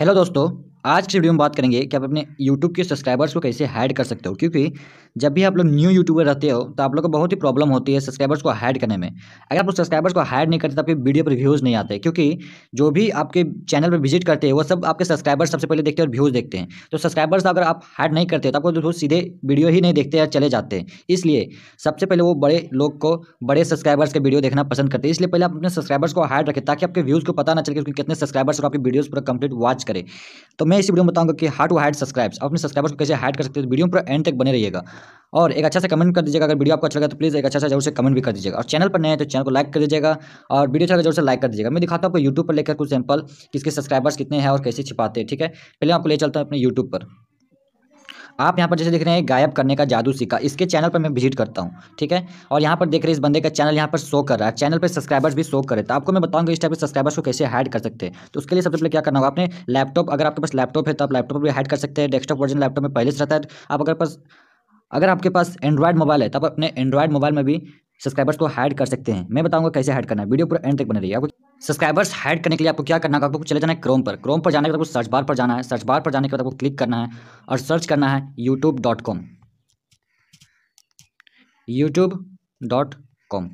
hello दोस्तों आज की वीडियो में बात करेंगे कि आप अपने यूट्यूब के सब्सक्राइबर्स को कैसे हैड कर सकते हो क्योंकि जब भी आप लोग न्यू यूट्यूबर रहते हो तो आप लोग को बहुत ही प्रॉब्लम होती है सब्सक्राइबर्स को हैड करने में अगर आप लोग सब्सक्राइबर्स को हैड नहीं करते तो आपके वीडियो पर व्यूज़ नहीं आते क्योंकि जो भी आपके चैनल पर विजिट करते हैं वो सब आपके सब्सक्राइबर्स सबसे पहले देखते हैं और व्यूज़ देखते हैं तो सब्सक्राइबर्स अगर आप हैड नहीं करते तो आपको तो सीधे वीडियो ही नहीं देखते या चले जाते हैं इसलिए सबसे पहले वो बड़े लोग को बड़े सब्सक्राइबर्स के वीडियो देखना पसंद करते हैं इसलिए पहले आप अपने सब्सक्राइबर्स को हैड रखें ताकि आपके व्यूज़ को पता ना चले कि कितने सब्सक्राइबर्स को आपकी वीडियोज़ पर कंप्लीट वॉच करें तो मैं मैं इसी वीडियो में बताऊंगा कि हाउ टू हाइड सब्सक्राइब्स अपने सब्सक्राइबर्स को कैसे हाइड कर सकते हैं वीडियो पर एंड तक बने रहिएगा और एक अच्छा सा कमेंट कर दीजिएगा अगर वीडियो आपको अच्छा लगा तो प्लीज़ एक अच्छा सा जरूर से कमेंट भी कर दीजिएगा और चैनल पर नए तो चैनल को लाइक कर दीजिएगा और वीडियो अच्छा जरूर से लाइक कर दीजिएगा मैं दिखाता हूँ आपको यूट्यूब पर लेकर कुछ सैम्पल किसके सब्सक्राइबर्स कितने हैं और कैसे छिपाते हैं ठीक है पहले आपको ले चलता हूँ अपने यूट्यूब पर आप यहाँ पर जैसे देख रहे हैं गायब करने का जादू सीखा इसके चैनल पर मैं विजिट करता हूँ ठीक है और यहाँ पर देख रहे हैं इस बंदे का चैनल यहाँ पर शो कर रहा है चैनल पर सब्सक्राइबर्स भी शो कर रहे थे आपको मैं बताऊँगा इस टाइप के सब्सक्राइबर्स को कैसे हाइड कर सकते हैं तो उसके लिए सबसे पहले क्या करना होगा आपने लैपटॉप अगर आपके पास लैपटॉप है तो आप लैपटॉप भी हाइड कर सकते हैं डेस्कटॉप वर्जन लैपटॉप में पहले से रहता है आप अगर पास अगर आपके पास एंड्रॉयड मोबाइल है तो आप अपने एंड्रॉयड मोबाइल में भी सब्सक्राइबर्स को हाइड कर सकते हैं मैं बताऊंगा कैसे हाइड करना है वीडियो पूरा एंड तक बने रही आपको सब्सक्राइबर्स हाइड करने के लिए आपको क्या करना होगा आपको चले जाना है क्रोम पर क्रोम पर जाने के बाद आपको सर्च बार पर जाना है सर्च बार पर जाने के बाद आपको क्लिक करना है और सर्च करना है YouTube dot com YouTube dot com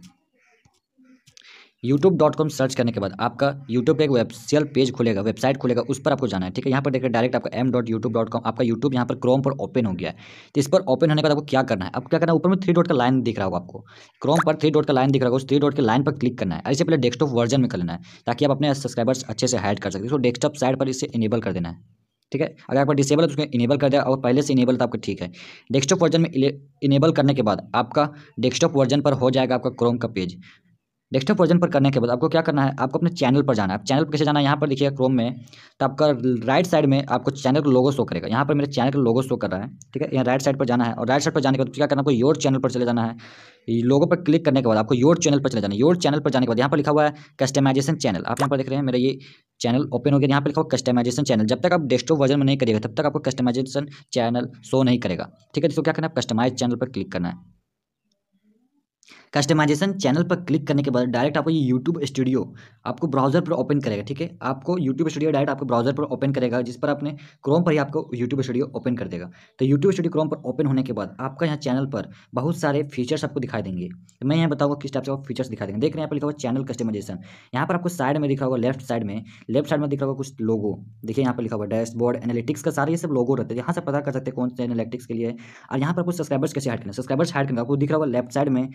YouTube dot com search करने के बाद आपका यूट्यूब का एक वेबसियल पेज खुलेगा वेबसाइट खुलेगा उस पर आपको जाना है ठीक है यहाँ पर देखकर डायरेक्ट आपका M dot YouTube dot com आपका यूट्यूब यहाँ पर क्रोम पर ओपन हो गया है तो इस पर ओपन होने के बाद आपको क्या करना है आपको क्या करना है ऊपर में थ्री डॉट का लाइन दिख रहा होगा आपको क्रोम पर थ्री डॉट का लाइन दिख रहा होगा उस थ्री डॉट के लाइन पर क्लिक करना है ऐसे पहले डेस्कटॉप वर्जन में कर लेना है ताकि आप अपने सब्सक्राइबर्स अच्छे से हाइड कर सकते हो डेस्कटॉप साइड पर इसे इनेबल कर देना है ठीक है अगर आपका डिसेबल है तो उसको इनेबल कर दिया और पहले से इनेबल तो आपका ठीक है डेस्कटॉप वर्जन में इनेबल करने के बाद आपका डेस्कटॉप वर्जन पर हो जाएगा आपका क्रोम का पेज डेस्कटॉप वर्जन पर करने के बाद आपको क्या करना है आपको अपने चैनल पर जाना है चैनल पर कैसे जाना है यहाँ पर देखिए क्रोम में तो आपका राइट साइड में आपको चैनल का लोगो शो करेगा यहाँ पर मेरे चैनल का लोगो शो कर रहा है ठीक है यहाँ राइट साइड पर जाना है और राइट साइड पर जाने के बाद क्या करना आपको योर चैनल पर चले जाना है लोगों पर क्लिक करने के बाद आपको योर चैनल पर चले जाना है योर चैनल पर जाने के बाद यहाँ पर लिखा हुआ है कस्टमाइजेशन चैनल आप यहाँ पर देख रहे हैं मेरा ये चैनल ओपन हो गया यहाँ पर लिखा हुआ कस्टमाइजेशन चैनल जब तक आप डेस्कटॉप वर्जन में नहीं करेगा तब तक आपको कस्टमाइजेशन चैनल शो नहीं करेगा ठीक है तो क्या करना है कस्टमाइज चैनल पर क्लिक करना है कस्टमाइजेशन चैनल पर क्लिक करने के बाद डायरेक्ट आपको ये यूट्यूब स्टूडियो आपको ब्राउजर पर ओपन करेगा ठीक है आपको यूट्यूब स्टूडियो डायरेक्ट आपको ब्राउजर पर ओपन करेगा जिस पर आपने क्रोम पर ही आपको यूट्यूब स्टूडियो ओपन कर देगा तो यूट्यूब स्टूडियो क्रोम पर ओपन होने के बाद आपका यहाँ चैनल पर बहुत सारे फीचर्स आपको दिखाई देंगे मैं यहाँ बताऊँगा किस टाइप से आपको फीचर्स दिखाई देंगे देख रहे हैं आप लिखा हुआ चैनल कस्टमाइजेशन यहाँ पर आपको साइड में दिखा होगा लेफ्ट साइड में लेफ्ट साइड में दिखा होगा कुछ लोगो देखिए यहाँ पर लिखा हुआ डैशबोर्ड एनालिटिक्स का सारे ये सब लोगो रहते हैं यहाँ से पता कर सकते हैं कौन से एनालिटिक्स के लिए और यहाँ पर आपको सब्सक्राइबर्स कैसे हाइड करना सब्सक्राइबर्स हाइड करना आपको दिख रहा होगा लेफ्ट साइड में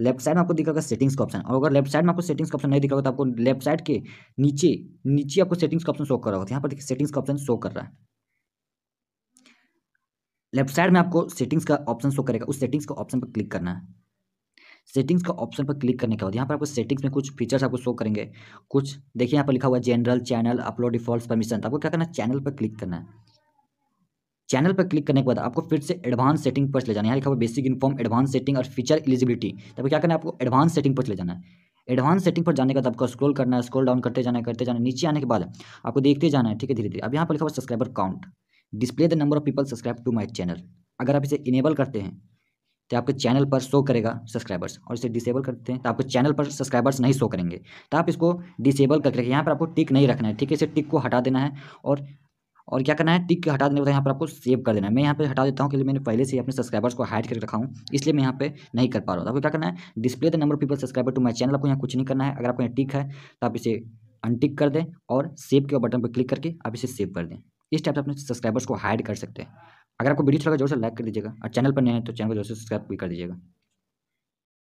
लेफ्ट साइड में आपको दिखेगा सेटिंग्स का ऑप्शन और अगर लेफ्ट साइड में आपको सेटिंग्स का ऑप्शन नहीं दिखा होगा तो आपको लेफ्ट साइड के नीचे नीचे आपको सेटिंग्स का ऑप्शन शो कर रहा होगा यहाँ पर देखिए सेटिंग्स का ऑप्शन शो कर रहा है लेफ्ट साइड में आपको सेटिंग्स का ऑप्शन शो करेगा उस सेटिंग्स का ऑप्शन पर क्लिक करना है सेटिंग्स का ऑप्शन पर क्लिक करने के बाद यहाँ पर आपको सेटिंग्स में कुछ फीचर्स आपको शो करेंगे कुछ देखिए यहाँ पर लिखा हुआ general channel upload default permission आपको क्या करना है चैनल पर क्लिक करना है चैनल पर क्लिक करने के बाद आपको फिर से एडवांस सेटिंग पर ले जाना है लिखा हुआ बेसिक इन्फॉर्म एडवांस सेटिंग और फीचर एलिजिबिलिटी तब क्या करना है आपको एडवांस सेटिंग पर चले जाना है एडवांस सेटिंग पर जाने के बाद आपको स्क्रॉल करना है स्क्रॉल डाउन करते जाना है करते जाना नीचे आने के बाद आपको देखते जाना है ठीक है धीरे धीरे अब यहाँ पर लिखा हुआ subscriber count display the number of people subscribe to my channel अगर आप इसे इनेबल करते हैं तो आपके चैनल पर शो करेगा सब्सक्राइबर्स और इसे डिसेबल करते हैं तो आपके चैनल पर सब्सक्राइबर्स नहीं शो करेंगे तो आप इसको डिसेबल करके यहाँ पर आपको टिक नहीं रखना है ठीक है इसे टिक को हटा देना है और और क्या करना है टिक के हटा देने के यहाँ पर आपको सेव कर देना है मैं यहाँ पे हटा देता हूँ क्योंकि मैंने पहले से अपने सब्सक्राइबर्स को हाइड करके रखा हूँ इसलिए मैं यहाँ पे नहीं कर पा रहा हूँ आपको क्या करना है display the number people subscriber to my channel आपको यहाँ कुछ नहीं करना है अगर आपको यहाँ टिक है तो आप इसे अनटिक कर दें और सेव के बटन पर क्लिक करके आप इसे सेव कर दें इस टाइप से अपने सब्सक्राइबर्स को हाइड कर सकते हैं अगर आपको वीडियो अच्छा लगा जरूर से लाइक कर दीजिएगा और चैनल पर नहीं है तो चैनल को जोर से सब्सक्राइब भी कर दीजिएगा